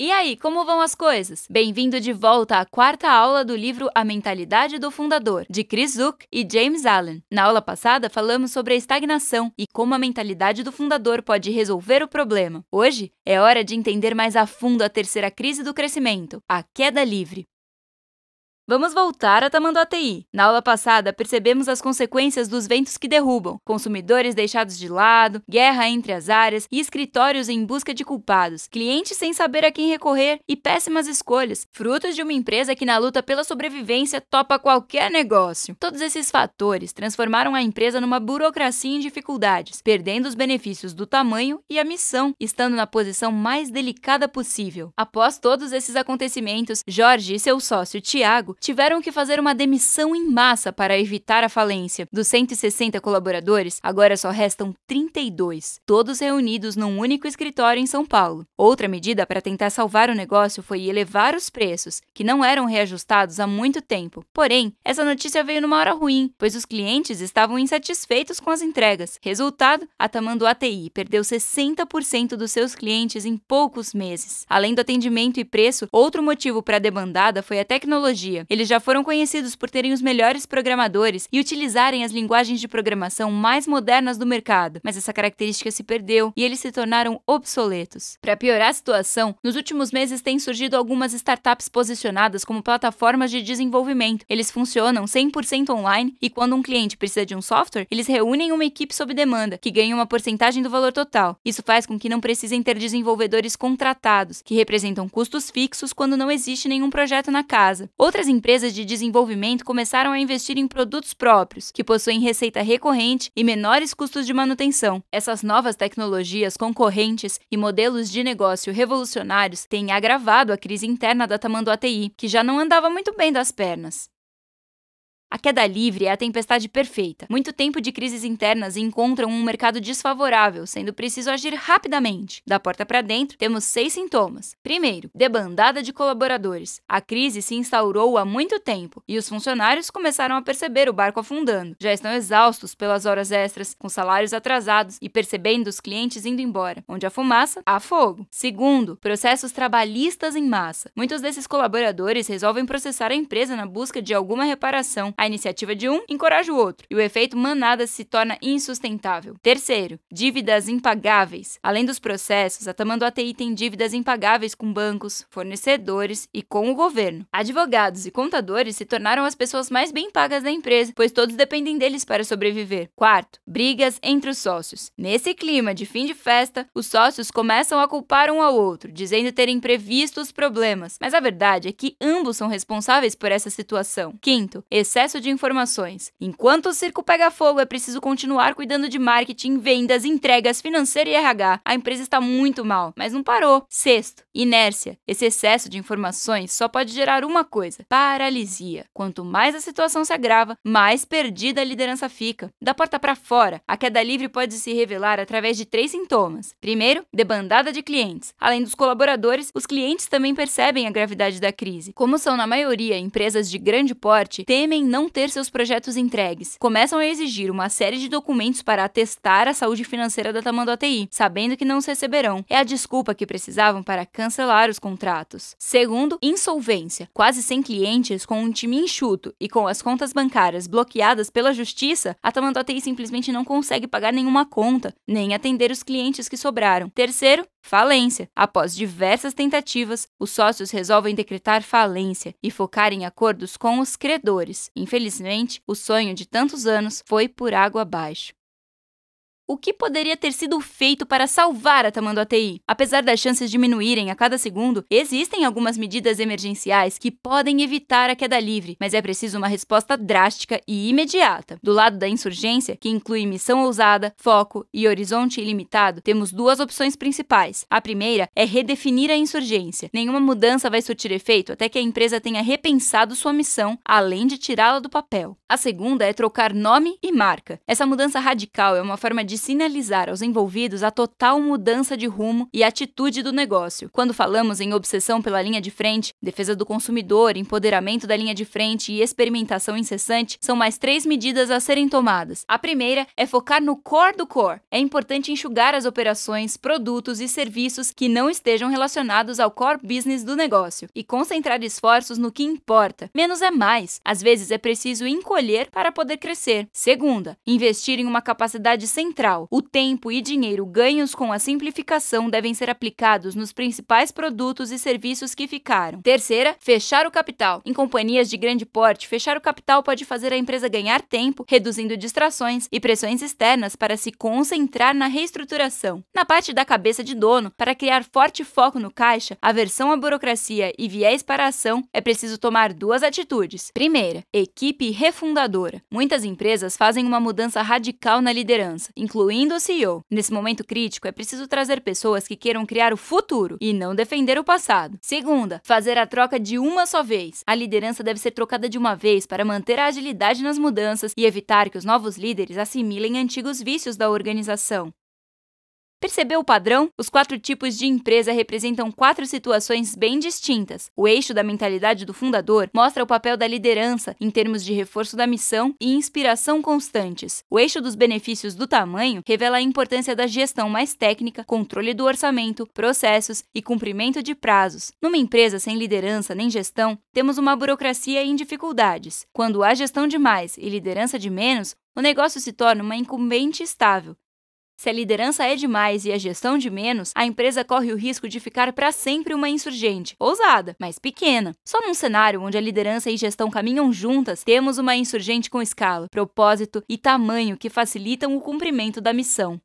E aí, como vão as coisas? Bem-vindo de volta à quarta aula do livro A Mentalidade do Fundador, de Chris Zuck e James Allen. Na aula passada, falamos sobre a estagnação e como a mentalidade do fundador pode resolver o problema. Hoje, é hora de entender mais a fundo a terceira crise do crescimento, a queda livre. Vamos voltar a Tamanduateí. Na aula passada, percebemos as consequências dos ventos que derrubam, consumidores deixados de lado, guerra entre as áreas e escritórios em busca de culpados, clientes sem saber a quem recorrer e péssimas escolhas, frutos de uma empresa que na luta pela sobrevivência topa qualquer negócio. Todos esses fatores transformaram a empresa numa burocracia em dificuldades, perdendo os benefícios do tamanho e a missão, estando na posição mais delicada possível. Após todos esses acontecimentos, Jorge e seu sócio Tiago tiveram que fazer uma demissão em massa para evitar a falência. Dos 160 colaboradores, agora só restam 32, todos reunidos num único escritório em São Paulo. Outra medida para tentar salvar o negócio foi elevar os preços, que não eram reajustados há muito tempo. Porém, essa notícia veio numa hora ruim, pois os clientes estavam insatisfeitos com as entregas. Resultado, a Tamanduá TI perdeu 60% dos seus clientes em poucos meses. Além do atendimento e preço, outro motivo para a demandada foi a tecnologia. Eles já foram conhecidos por terem os melhores programadores e utilizarem as linguagens de programação mais modernas do mercado, mas essa característica se perdeu e eles se tornaram obsoletos. Para piorar a situação, nos últimos meses têm surgido algumas startups posicionadas como plataformas de desenvolvimento. Eles funcionam 100% online e quando um cliente precisa de um software, eles reúnem uma equipe sob demanda, que ganha uma porcentagem do valor total. Isso faz com que não precisem ter desenvolvedores contratados, que representam custos fixos quando não existe nenhum projeto na casa. Outras empresas de desenvolvimento começaram a investir em produtos próprios, que possuem receita recorrente e menores custos de manutenção. Essas novas tecnologias concorrentes e modelos de negócio revolucionários têm agravado a crise interna da Tamanduá TI, que já não andava muito bem das pernas. A queda livre é a tempestade perfeita. Muito tempo de crises internas encontram um mercado desfavorável, sendo preciso agir rapidamente. Da porta para dentro, temos seis sintomas. Primeiro, debandada de colaboradores. A crise se instaurou há muito tempo e os funcionários começaram a perceber o barco afundando. Já estão exaustos pelas horas extras, com salários atrasados e percebendo os clientes indo embora. Onde há fumaça, há fogo. Segundo, processos trabalhistas em massa. Muitos desses colaboradores resolvem processar a empresa na busca de alguma reparação a iniciativa de um encoraja o outro e o efeito manada se torna insustentável. Terceiro, dívidas impagáveis. Além dos processos, a Tamanduá TI tem dívidas impagáveis com bancos, fornecedores e com o governo. Advogados e contadores se tornaram as pessoas mais bem pagas da empresa, pois todos dependem deles para sobreviver. Quarto, brigas entre os sócios. Nesse clima de fim de festa, os sócios começam a culpar um ao outro, dizendo terem previsto os problemas, mas a verdade é que ambos são responsáveis por essa situação. Quinto, excesso excesso de informações. Enquanto o circo pega fogo, é preciso continuar cuidando de marketing, vendas, entregas, financeiro e RH. A empresa está muito mal, mas não parou. Sexto, inércia. Esse excesso de informações só pode gerar uma coisa: paralisia. Quanto mais a situação se agrava, mais perdida a liderança fica. Da porta para fora, a queda livre pode se revelar através de três sintomas. Primeiro, debandada de clientes. Além dos colaboradores, os clientes também percebem a gravidade da crise. Como são na maioria empresas de grande porte, temem não não ter seus projetos entregues, começam a exigir uma série de documentos para atestar a saúde financeira da Tamanduateí, sabendo que não os receberão. É a desculpa que precisavam para cancelar os contratos. Segundo, insolvência. Quase sem clientes, com um time enxuto e com as contas bancárias bloqueadas pela justiça, a Tamanduateí simplesmente não consegue pagar nenhuma conta, nem atender os clientes que sobraram. Terceiro, falência. Após diversas tentativas, os sócios resolvem decretar falência e focar em acordos com os credores. Infelizmente, o sonho de tantos anos foi por água abaixo. O que poderia ter sido feito para salvar a Tamanduateí? Apesar das chances diminuírem a cada segundo, existem algumas medidas emergenciais que podem evitar a queda livre, mas é preciso uma resposta drástica e imediata. Do lado da insurgência, que inclui missão ousada, foco e horizonte ilimitado, temos duas opções principais. A primeira é redefinir a insurgência. Nenhuma mudança vai surtir efeito até que a empresa tenha repensado sua missão, além de tirá-la do papel. A segunda é trocar nome e marca. Essa mudança radical é uma forma de sinalizar aos envolvidos a total mudança de rumo e atitude do negócio. Quando falamos em obsessão pela linha de frente, defesa do consumidor, empoderamento da linha de frente e experimentação incessante, são mais três medidas a serem tomadas. A primeira é focar no core do core. É importante enxugar as operações, produtos e serviços que não estejam relacionados ao core business do negócio e concentrar esforços no que importa. Menos é mais. Às vezes é preciso encolher para poder crescer. Segunda, investir em uma capacidade central o tempo e dinheiro ganhos com a simplificação devem ser aplicados nos principais produtos e serviços que ficaram. Terceira, fechar o capital. Em companhias de grande porte, fechar o capital pode fazer a empresa ganhar tempo, reduzindo distrações e pressões externas para se concentrar na reestruturação. Na parte da cabeça de dono, para criar forte foco no caixa, aversão à burocracia e viés para a ação, é preciso tomar duas atitudes. Primeira, equipe refundadora. Muitas empresas fazem uma mudança radical na liderança, incluindo incluindo o CEO. Nesse momento crítico, é preciso trazer pessoas que queiram criar o futuro e não defender o passado. Segunda, fazer a troca de uma só vez. A liderança deve ser trocada de uma vez para manter a agilidade nas mudanças e evitar que os novos líderes assimilem antigos vícios da organização. Percebeu o padrão? Os quatro tipos de empresa representam quatro situações bem distintas. O eixo da mentalidade do fundador mostra o papel da liderança em termos de reforço da missão e inspiração constantes. O eixo dos benefícios do tamanho revela a importância da gestão mais técnica, controle do orçamento, processos e cumprimento de prazos. Numa empresa sem liderança nem gestão, temos uma burocracia em dificuldades. Quando há gestão de mais e liderança de menos, o negócio se torna uma incumbente estável, se a liderança é demais e a gestão de menos, a empresa corre o risco de ficar para sempre uma insurgente, ousada, mas pequena. Só num cenário onde a liderança e gestão caminham juntas, temos uma insurgente com escala, propósito e tamanho que facilitam o cumprimento da missão.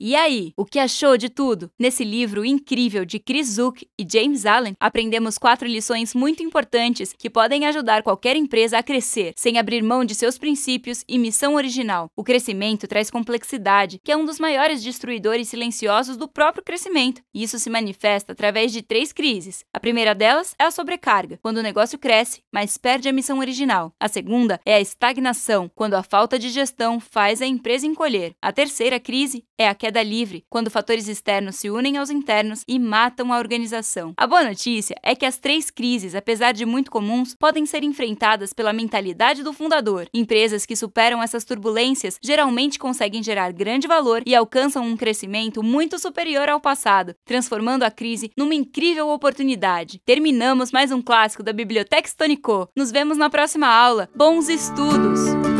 E aí, o que achou de tudo? Nesse livro incrível de Chris Zook e James Allen, aprendemos quatro lições muito importantes que podem ajudar qualquer empresa a crescer, sem abrir mão de seus princípios e missão original. O crescimento traz complexidade, que é um dos maiores destruidores silenciosos do próprio crescimento. E isso se manifesta através de três crises. A primeira delas é a sobrecarga, quando o negócio cresce, mas perde a missão original. A segunda é a estagnação, quando a falta de gestão faz a empresa encolher. A terceira crise é a queda queda livre, quando fatores externos se unem aos internos e matam a organização. A boa notícia é que as três crises, apesar de muito comuns, podem ser enfrentadas pela mentalidade do fundador. Empresas que superam essas turbulências geralmente conseguem gerar grande valor e alcançam um crescimento muito superior ao passado, transformando a crise numa incrível oportunidade. Terminamos mais um clássico da Biblioteca Stonico. Nos vemos na próxima aula. Bons estudos!